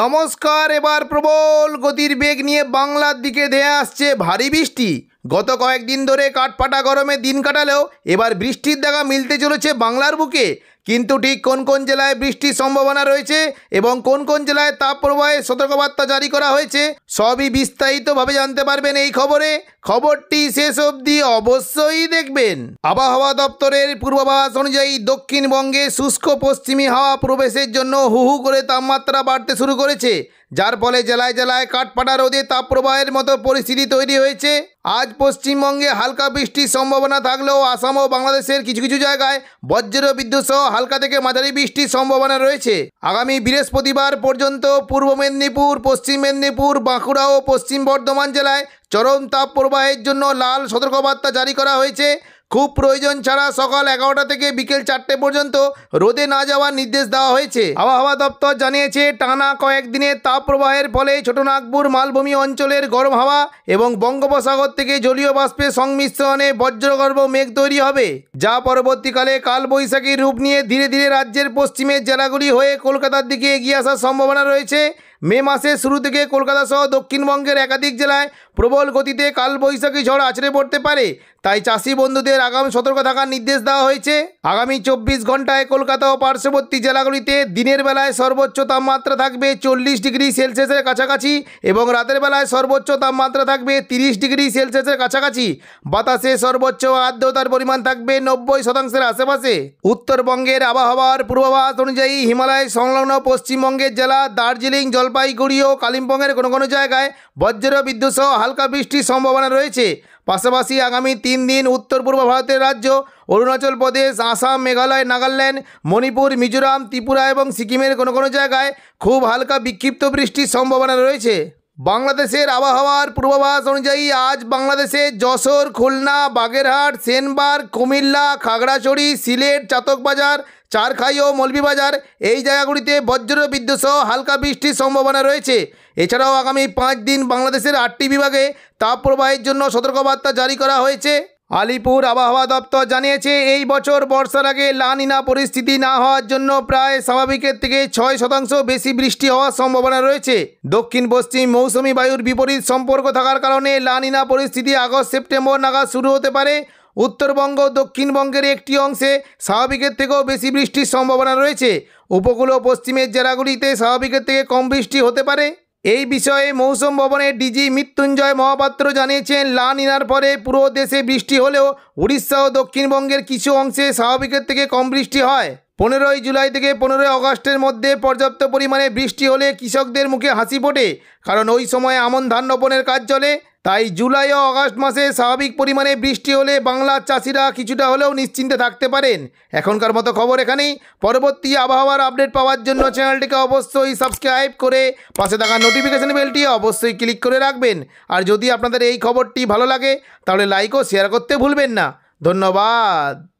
নমস্কার এবার প্রবল গতির বেগ নিয়ে বাংলার দিকে ধেয়ে আসছে ভারী বৃষ্টি গত কয়েকদিন ধরে কাঠপাটা গরমে দিন কাটালেও এবার বৃষ্টির দেখা মিলতে চলেছে বাংলার বুকে কিন্তু ঠিক কোন কোন জেলায় বৃষ্টির সম্ভাবনা রয়েছে এবং কোন কোন জেলায় তাপপ্রবাহে সতর্কবার্তা জারি করা হয়েছে সবই বিস্তারিতভাবে জানতে পারবেন এই খবরে খবরটি শেষ অবধি অবশ্যই দেখবেন আবহাওয়া দপ্তরের পূর্বাভাস অনুযায়ী দক্ষিণবঙ্গে শুষ্ক পশ্চিমী হাওয়া প্রবেশের জন্য হুহু করে তাপমাত্রা বাড়তে শুরু করেছে যার ফলে জেলায় জেলায় কাঠপাটা রোদে তাপপ্রবাহের মতো পরিস্থিতি তৈরি হয়েছে আজ পশ্চিমবঙ্গে হালকা বৃষ্টির সম্ভাবনা থাকলেও আসাম ও বাংলাদেশের কিছু কিছু জায়গায় বজ্র বিদ্যুৎ সহ হালকা থেকে মাঝারি বৃষ্টির সম্ভাবনা রয়েছে আগামী বৃহস্পতিবার পর্যন্ত পূর্ব মেদিনীপুর পশ্চিম মেদিনীপুর বাঁকুড়া ও পশ্চিম বর্ধমান জেলায় চরম তাপ প্রবাহের জন্য লাল সতর্কবার্তা জারি করা হয়েছে খুব প্রয়োজন ছাড়া সকাল এগারোটা থেকে বিকেল চারটে পর্যন্ত রোদে না যাওয়ার নির্দেশ দেওয়া হয়েছে আবহাওয়া দপ্তর জানিয়েছে টানা কয়েকদিনের প্রবাহের ফলে ছোটনাগপুর মালভূমি অঞ্চলের গরম হাওয়া এবং বঙ্গোপসাগর থেকে জলীয় বাষ্পের সংমিশ্রণে বজ্রগর্ভ মেঘ তৈরি হবে যা পরবর্তীকালে কালবৈশাখীর রূপ নিয়ে ধীরে ধীরে রাজ্যের পশ্চিমের জেলাগুলি হয়ে কলকাতার দিকে এগিয়ে আসার সম্ভাবনা রয়েছে মে মাসের শুরু থেকে কলকাতা সহ দক্ষিণবঙ্গের একাধিক জেলায় প্রবল গতিতে কালবৈশাখী ঝড় আছড়ে পড়তে পারে তাই চাষি বন্ধুদের আগামী সতর্ক থাকার নির্দেশ দেওয়া হয়েছে আগামী চব্বিশ ঘন্টায় কলকাতা ও পার্শ্ববর্তী জেলাগুলিতে দিনের বেলায় সর্বোচ্চ তাপমাত্রা থাকবে চল্লিশ ডিগ্রি সেলসিয়াসের কাছাকাছি এবং রাতের বেলায় সর্বোচ্চ তাপমাত্রা থাকবে তিরিশ ডিগ্রি সেলসিয়াসের কাছাকাছি বাতাসে সর্বোচ্চ আর্দ্রতার পরিমাণ থাকবে নব্বই শতাংশের আশেপাশে উত্তরবঙ্গের আবহাওয়ার পূর্বাভাস অনুযায়ী হিমালয় সংলগ্ন পশ্চিমবঙ্গের জেলা দার্জিলিং জলপাইগুড়ি ও কালিম্পংয়ের কোনো কোনো জায়গায় বজ্র বিদ্যুৎ সহ হালকা বৃষ্টির সম্ভাবনা রয়েছে পাশাপাশি আগামী তিন দিন উত্তর পূর্ব ভারতের রাজ্য অরুণাচল প্রদেশ আসাম মেঘালয় নাগাল্যান্ড মণিপুর মিজোরাম ত্রিপুরা এবং সিকিমের কোনো কোনো জায়গায় খুব হালকা বিক্ষিপ্ত বৃষ্টির সম্ভাবনা রয়েছে বাংলাদেশের আবহাওয়ার পূর্বাভাস অনুযায়ী আজ বাংলাদেশে যশোর খুলনা বাগেরহাট সেনবার কুমিল্লা খাগড়াছড়ি সিলেট চাতকবাজার চারখাই ও মলবিবাজার এই জায়গাগুলিতে বজ্র বিদ্যুৎ সহ হালকা বৃষ্টির সম্ভাবনা রয়েছে এছাড়াও আগামী পাঁচ দিন বাংলাদেশের আটটি বিভাগে তাপপ্রবাহের জন্য সতর্কবার্তা জারি করা হয়েছে আলিপুর আবহাওয়া দপ্তর জানিয়েছে এই বছর বর্ষার আগে লানিনা পরিস্থিতি না হওয়ার জন্য প্রায় স্বাভাবিকের থেকে ছয় শতাংশ বেশি বৃষ্টি হওয়ার সম্ভাবনা রয়েছে দক্ষিণ পশ্চিম মৌসুমি বায়ুর বিপরীত সম্পর্ক থাকার কারণে লানিনা পরিস্থিতি আগস্ট সেপ্টেম্বর নাগাদ শুরু হতে পারে উত্তরবঙ্গ দক্ষিণবঙ্গের একটি অংশে স্বাভাবিকের থেকেও বেশি বৃষ্টির সম্ভাবনা রয়েছে উপকূল ও পশ্চিমের জেলাগুলিতে স্বাভাবিকের থেকে কম বৃষ্টি হতে পারে এই বিষয়ে মৌসুম ভবনের ডিজি মৃত্যুঞ্জয় মহাপাত্র জানিয়েছেন লা নিনার পরে পুরো দেশে বৃষ্টি হলেও উড়িষ্যা ও দক্ষিণবঙ্গের কিছু অংশে স্বাভাবিকের থেকে কম বৃষ্টি হয় পনেরোই জুলাই থেকে পনেরোই অগস্টের মধ্যে পর্যাপ্ত পরিমাণে বৃষ্টি হলে কৃষকদের মুখে হাসি ফোটে কারণ ওই সময় আমন ধান রোপণের কাজ চলে তাই জুলাই ও অগস্ট মাসে স্বাভাবিক পরিমাণে বৃষ্টি হলে বাংলার চাষিরা কিছুটা হলেও নিশ্চিন্তে থাকতে পারেন এখনকার মতো খবর এখানেই পরবর্তী আবহাওয়ার আপডেট পাওয়ার জন্য চ্যানেলটিকে অবশ্যই সাবস্ক্রাইব করে পাশে থাকা নোটিফিকেশান বেলটি অবশ্যই ক্লিক করে রাখবেন আর যদি আপনাদের এই খবরটি ভালো লাগে তাহলে লাইক ও শেয়ার করতে ভুলবেন না ধন্যবাদ